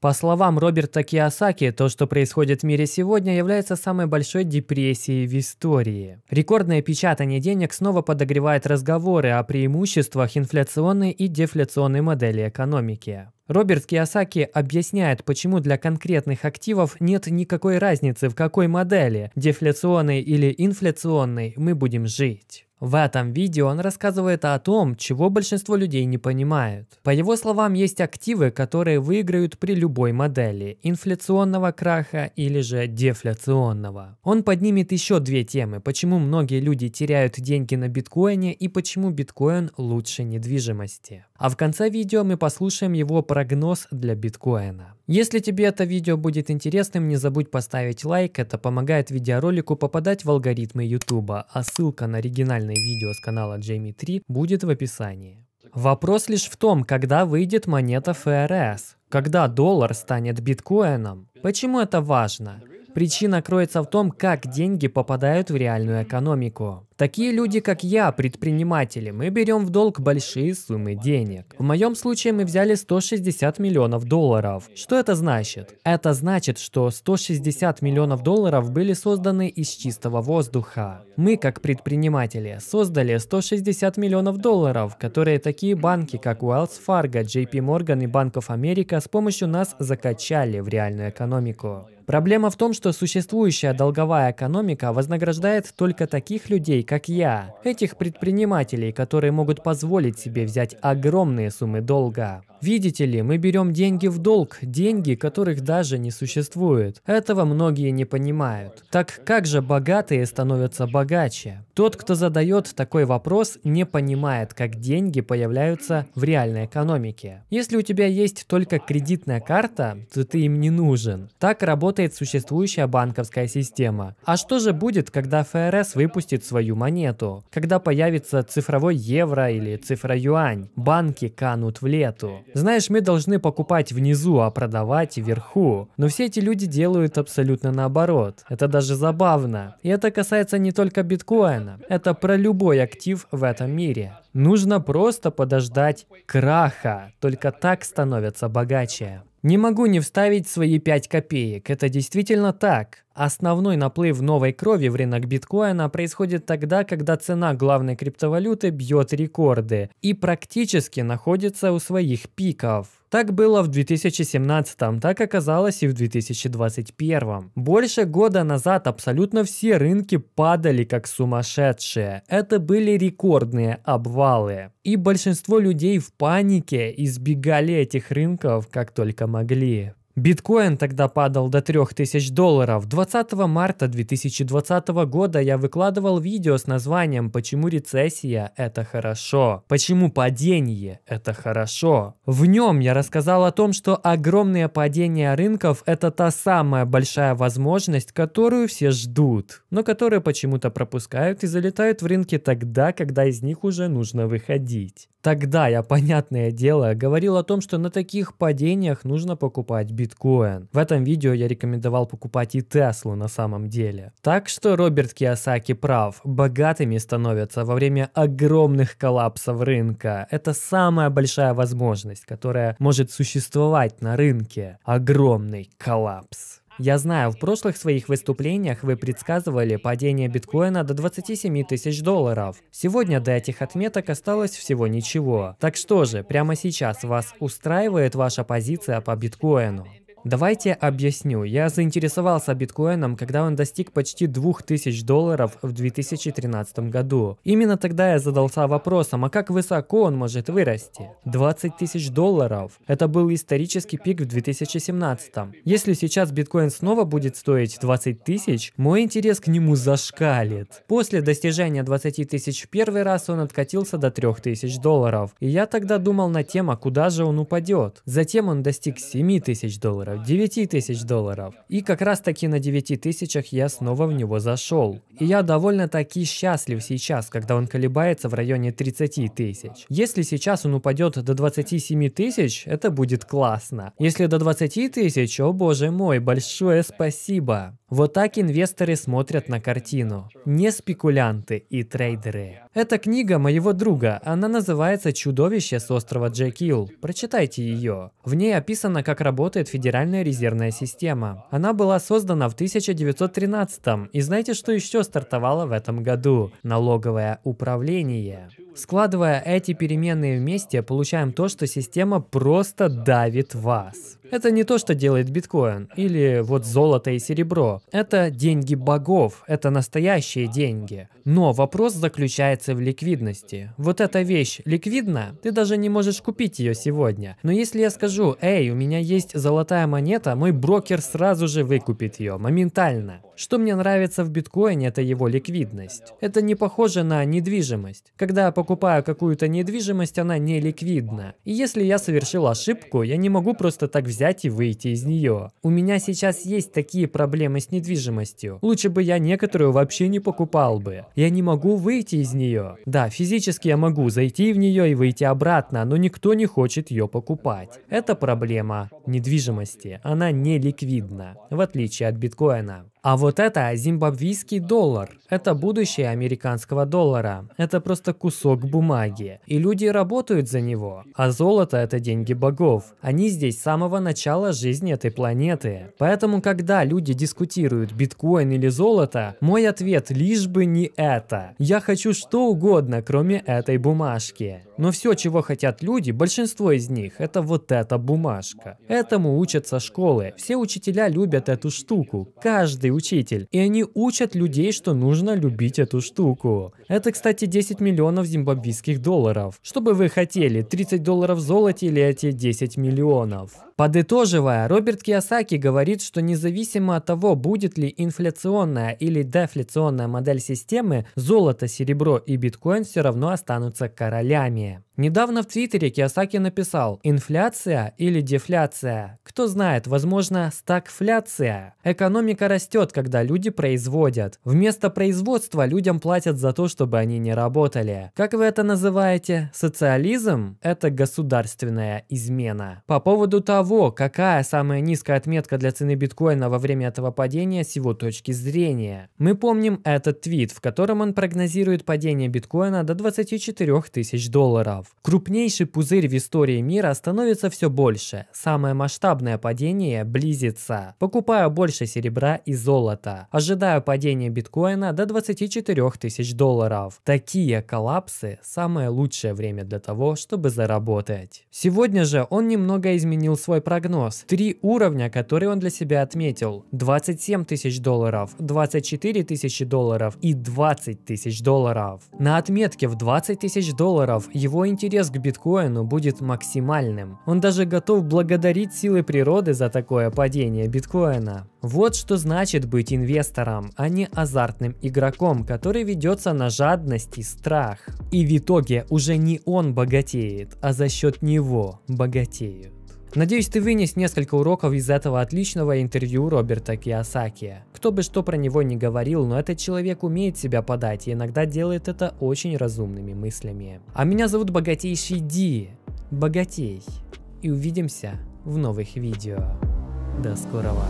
По словам Роберта Киосаки, то, что происходит в мире сегодня, является самой большой депрессией в истории. Рекордное печатание денег снова подогревает разговоры о преимуществах инфляционной и дефляционной модели экономики. Роберт Киосаки объясняет, почему для конкретных активов нет никакой разницы, в какой модели, дефляционной или инфляционной, мы будем жить. В этом видео он рассказывает о том, чего большинство людей не понимают. По его словам, есть активы, которые выиграют при любой модели – инфляционного краха или же дефляционного. Он поднимет еще две темы – почему многие люди теряют деньги на биткоине и почему биткоин лучше недвижимости. А в конце видео мы послушаем его прогноз для биткоина. Если тебе это видео будет интересным, не забудь поставить лайк, это помогает видеоролику попадать в алгоритмы YouTube, а ссылка на оригинальное видео с канала Jamie 3 будет в описании. Вопрос лишь в том, когда выйдет монета ФРС, когда доллар станет биткоином. Почему это важно? Причина кроется в том, как деньги попадают в реальную экономику. Такие люди, как я, предприниматели, мы берем в долг большие суммы денег. В моем случае мы взяли 160 миллионов долларов. Что это значит? Это значит, что 160 миллионов долларов были созданы из чистого воздуха. Мы, как предприниматели, создали 160 миллионов долларов, которые такие банки, как Wells Fargo, JP Morgan и Банков Америка, с помощью нас закачали в реальную экономику. Проблема в том, что существующая долговая экономика вознаграждает только таких людей, как я, этих предпринимателей, которые могут позволить себе взять огромные суммы долга. Видите ли, мы берем деньги в долг, деньги, которых даже не существует. Этого многие не понимают. Так как же богатые становятся богаче? Тот, кто задает такой вопрос, не понимает, как деньги появляются в реальной экономике. Если у тебя есть только кредитная карта, то ты им не нужен. Так работает работает существующая банковская система. А что же будет, когда ФРС выпустит свою монету? Когда появится цифровой евро или цифра юань? Банки канут в лету. Знаешь, мы должны покупать внизу, а продавать вверху. Но все эти люди делают абсолютно наоборот. Это даже забавно. И это касается не только биткоина. Это про любой актив в этом мире. Нужно просто подождать краха. Только так становятся богаче. Не могу не вставить свои 5 копеек, это действительно так. Основной наплыв новой крови в рынок биткоина происходит тогда, когда цена главной криптовалюты бьет рекорды и практически находится у своих пиков. Так было в 2017, так оказалось и в 2021. Больше года назад абсолютно все рынки падали как сумасшедшие. Это были рекордные обвалы. И большинство людей в панике избегали этих рынков как только могли. Биткоин тогда падал до 3000 долларов. 20 марта 2020 года я выкладывал видео с названием «Почему рецессия – это хорошо? Почему падение – это хорошо?». В нем я рассказал о том, что огромное падение рынков – это та самая большая возможность, которую все ждут, но которые почему-то пропускают и залетают в рынки тогда, когда из них уже нужно выходить. Тогда я, понятное дело, говорил о том, что на таких падениях нужно покупать биткоин биткоин. В этом видео я рекомендовал покупать и Теслу на самом деле. Так что Роберт Киосаки прав, богатыми становятся во время огромных коллапсов рынка. Это самая большая возможность, которая может существовать на рынке. Огромный коллапс. Я знаю, в прошлых своих выступлениях вы предсказывали падение биткоина до 27 тысяч долларов. Сегодня до этих отметок осталось всего ничего. Так что же, прямо сейчас вас устраивает ваша позиция по биткоину? Давайте объясню. Я заинтересовался биткоином, когда он достиг почти 2000 долларов в 2013 году. Именно тогда я задался вопросом, а как высоко он может вырасти? 20 тысяч долларов. Это был исторический пик в 2017. Если сейчас биткоин снова будет стоить 20 тысяч, мой интерес к нему зашкалит. После достижения 20 тысяч первый раз он откатился до 3000 долларов. И я тогда думал на тему, куда же он упадет. Затем он достиг 7 тысяч долларов 9 тысяч долларов. И как раз таки на 9 тысячах я снова в него зашел. И я довольно-таки счастлив сейчас, когда он колебается в районе 30 тысяч. Если сейчас он упадет до 27 тысяч, это будет классно. Если до 20 тысяч, о боже мой, большое спасибо. Вот так инвесторы смотрят на картину. Не спекулянты и трейдеры. Это книга моего друга. Она называется «Чудовище с острова Джекил». Прочитайте ее. В ней описано, как работает Федеральная резервная система. Она была создана в 1913 м и знаете, что еще стартовало в этом году? Налоговое управление. Складывая эти переменные вместе, получаем то, что система просто давит вас. Это не то, что делает биткоин, или вот золото и серебро. Это деньги богов, это настоящие деньги. Но вопрос заключается в ликвидности. Вот эта вещь ликвидна, ты даже не можешь купить ее сегодня. Но если я скажу, эй, у меня есть золотая монета, мой брокер сразу же выкупит ее, моментально. Что мне нравится в биткоине, это его ликвидность. Это не похоже на недвижимость. Когда я покупаю какую-то недвижимость, она не ликвидна. И если я совершил ошибку, я не могу просто так взять взять и выйти из нее. У меня сейчас есть такие проблемы с недвижимостью. Лучше бы я некоторую вообще не покупал бы. Я не могу выйти из нее. Да, физически я могу зайти в нее и выйти обратно, но никто не хочет ее покупать. Это проблема недвижимости. Она не ликвидна, в отличие от биткоина. А вот это зимбабвийский доллар. Это будущее американского доллара. Это просто кусок бумаги. И люди работают за него. А золото – это деньги богов. Они здесь с самого начала жизни этой планеты. Поэтому, когда люди дискутируют биткоин или золото, мой ответ – лишь бы не это. Я хочу что угодно, кроме этой бумажки. Но все, чего хотят люди, большинство из них – это вот эта бумажка. Этому учатся школы. Все учителя любят эту штуку. Каждый каждый учитель. И они учат людей, что нужно любить эту штуку. Это, кстати, 10 миллионов зимбабвийских долларов. Что бы вы хотели, 30 долларов в золоте или эти 10 миллионов? Подытоживая, Роберт Киосаки говорит, что независимо от того, будет ли инфляционная или дефляционная модель системы, золото, серебро и биткоин все равно останутся королями. Недавно в Твиттере Киосаки написал «Инфляция или дефляция? Кто знает, возможно, стагфляция. Экономика растет, когда люди производят. Вместо производства людям платят за то, чтобы они не работали. Как вы это называете? Социализм? Это государственная измена. По поводу того, какая самая низкая отметка для цены биткоина во время этого падения с его точки зрения. Мы помним этот твит, в котором он прогнозирует падение биткоина до 24 тысяч долларов долларов. Крупнейший пузырь в истории мира становится все больше. Самое масштабное падение близится. Покупаю больше серебра и золота. Ожидаю падения биткоина до 24 тысяч долларов. Такие коллапсы – самое лучшее время для того, чтобы заработать. Сегодня же он немного изменил свой прогноз. Три уровня, которые он для себя отметил. 27 тысяч долларов, 24 тысячи долларов и 20 тысяч долларов. На отметке в 20 тысяч долларов его интересно интерес к биткоину будет максимальным. Он даже готов благодарить силы природы за такое падение биткоина. Вот что значит быть инвестором, а не азартным игроком, который ведется на жадность и страх. И в итоге уже не он богатеет, а за счет него богатеют. Надеюсь, ты вынес несколько уроков из этого отличного интервью Роберта Киосаки. Кто бы что про него не говорил, но этот человек умеет себя подать и иногда делает это очень разумными мыслями. А меня зовут Богатейший Ди. Богатей. И увидимся в новых видео. До скорого.